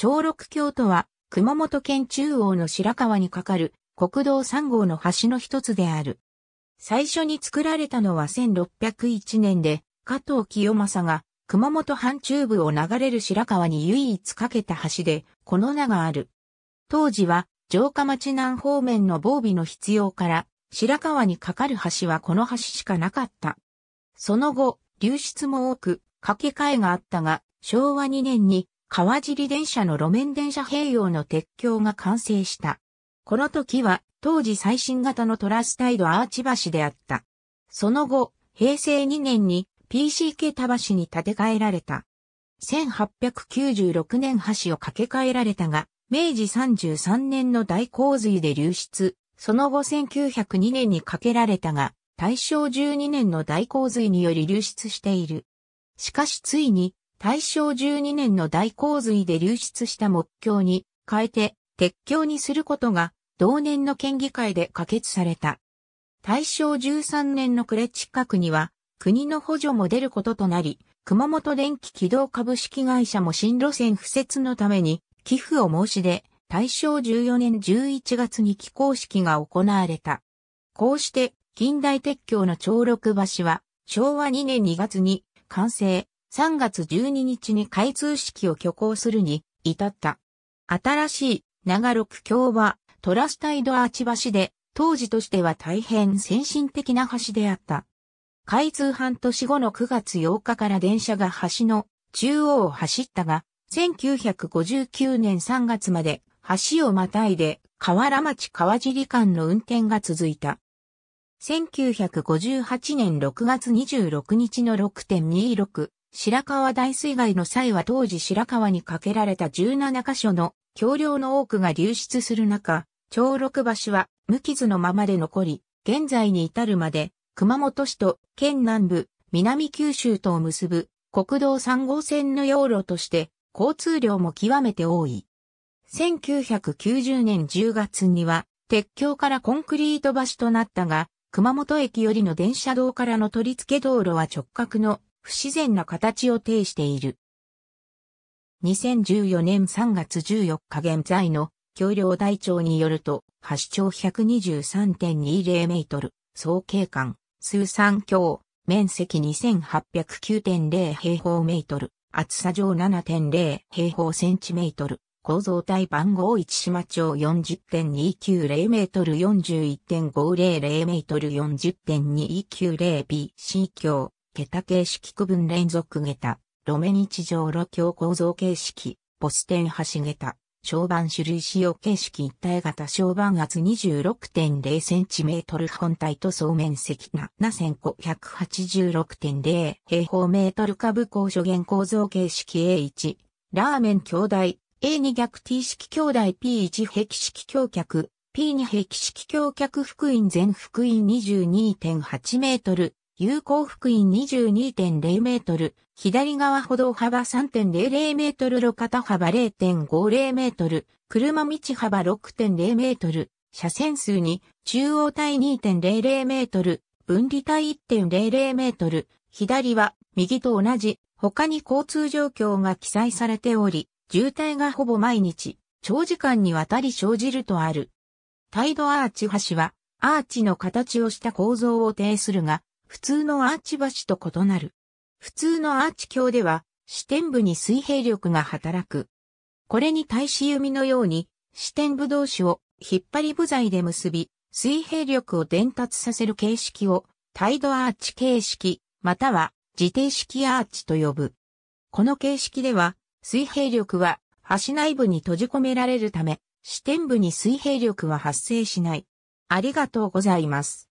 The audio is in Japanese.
長六橋とは、熊本県中央の白川に架かる国道3号の橋の一つである。最初に作られたのは1601年で、加藤清正が熊本藩中部を流れる白川に唯一架けた橋で、この名がある。当時は、城下町南方面の防備の必要から、白川に架かる橋はこの橋しかなかった。その後、流出も多く、架け替えがあったが、昭和2年に川尻電車の路面電車併用の鉄橋が完成した。この時は当時最新型のトラスタイドアーチ橋であった。その後、平成2年に PC 田橋に建て替えられた。1896年橋を架け替えられたが、明治33年の大洪水で流出、その後1902年に架けられたが、大正12年の大洪水により流出している。しかしついに大正12年の大洪水で流出した木橋に変えて鉄橋にすることが同年の県議会で可決された。大正13年の暮れ近くには国の補助も出ることとなり、熊本電気軌道株式会社も新路線敷設のために寄付を申し出、大正14年11月に起工式が行われた。こうして近代鉄橋の長六橋は昭和2年2月に完成、3月12日に開通式を挙行するに至った。新しい長六橋はトラスタイドアーチ橋で当時としては大変先進的な橋であった。開通半年後の9月8日から電車が橋の中央を走ったが、1959年3月まで橋をまたいで河原町川尻間の運転が続いた。1958年6月26日の6.26白川大水害の際は当時白川に架けられた17カ所の橋梁の多くが流出する中、長六橋は無傷のままで残り、現在に至るまで熊本市と県南部、南九州とを結ぶ国道3号線の要路として交通量も極めて多い。1990年10月には鉄橋からコンクリート橋となったが、熊本駅よりの電車道からの取り付け道路は直角の不自然な形を呈している。2014年3月14日現在の橋梁台帳によると、橋長123.20メートル、総景観、数三橋、面積2809.0平方メートル、厚さ上7.0平方センチメートル、構造体番号1島町40.290メートル41.500メートル 40.290B C 橋、桁形式区分連続桁、路面日常路橋構造形式、ポステン橋桁、小板種類使用形式一体型小板圧 26.0cm 本体と総面積7586.0平方メートル株高所限構造形式 A1、ラーメン兄弟、A2 逆 T 式兄弟 P1 壁式橋脚、P2 壁式橋脚福音全福音22.8メートル、有効福音22.0メートル、左側歩道幅3.00メートル路肩幅0.50メートル、車道幅6.0メートル、車線数に中央帯2.00メートル、分離帯1.00メートル、左は右と同じ、他に交通状況が記載されており、渋滞がほぼ毎日、長時間にわたり生じるとある。タイドアーチ橋は、アーチの形をした構造を呈するが、普通のアーチ橋と異なる。普通のアーチ橋では、支点部に水平力が働く。これに対し弓のように、支点部同士を引っ張り部材で結び、水平力を伝達させる形式を、タイドアーチ形式、または自定式アーチと呼ぶ。この形式では、水平力は橋内部に閉じ込められるため、支点部に水平力は発生しない。ありがとうございます。